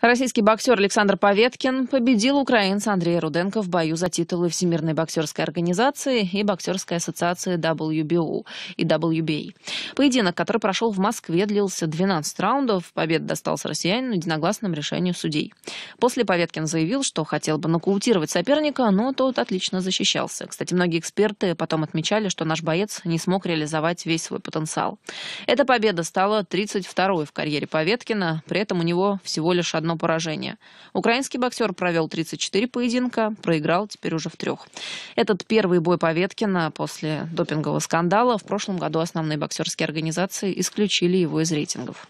Российский боксер Александр Поветкин победил украинца Андрея Руденко в бою за титулы Всемирной боксерской организации и боксерской ассоциации WBO и WBA. Поединок, который прошел в Москве, длился 12 раундов. Победа достался россиянину единогласным решению судей. После Поветкин заявил, что хотел бы нокаутировать соперника, но тот отлично защищался. Кстати, многие эксперты потом отмечали, что наш боец не смог реализовать весь свой потенциал. Эта победа стала 32-й в карьере Поветкина, при этом у него всего лишь одна одно поражение. Украинский боксер провел 34 поединка, проиграл теперь уже в трех. Этот первый бой Поветкина после допингового скандала в прошлом году основные боксерские организации исключили его из рейтингов.